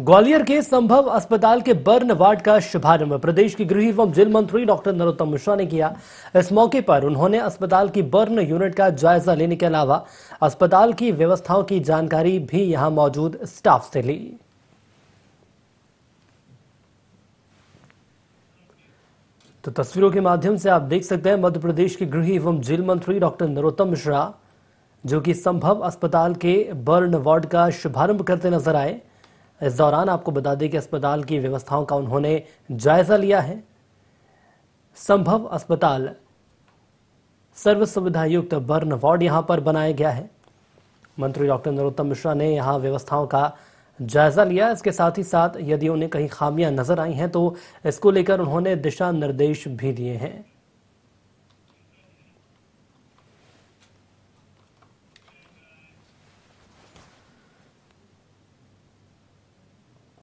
ग्वालियर के संभव अस्पताल के बर्न वार्ड का शुभारंभ प्रदेश के गृह एवं जेल मंत्री डॉक्टर नरोत्तम मिश्रा ने किया इस मौके पर उन्होंने अस्पताल की बर्न यूनिट का जायजा लेने के अलावा अस्पताल की व्यवस्थाओं की जानकारी भी यहां मौजूद स्टाफ से ली तो तस्वीरों के माध्यम से आप देख सकते हैं मध्य प्रदेश के गृह एवं जेल मंत्री डॉक्टर नरोत्तम मिश्रा जो कि संभव अस्पताल के बर्न वार्ड का शुभारंभ करते नजर आए इस दौरान आपको बता दें कि अस्पताल की व्यवस्थाओं का उन्होंने जायजा लिया है संभव अस्पताल सर्व सुविधा युक्त बर्न वार्ड यहां पर बनाया गया है मंत्री डॉक्टर नरोत्तम मिश्रा ने यहां व्यवस्थाओं का जायजा लिया इसके साथ ही साथ यदि उन्हें कहीं खामियां नजर आई हैं तो इसको लेकर उन्होंने दिशा निर्देश भी दिए हैं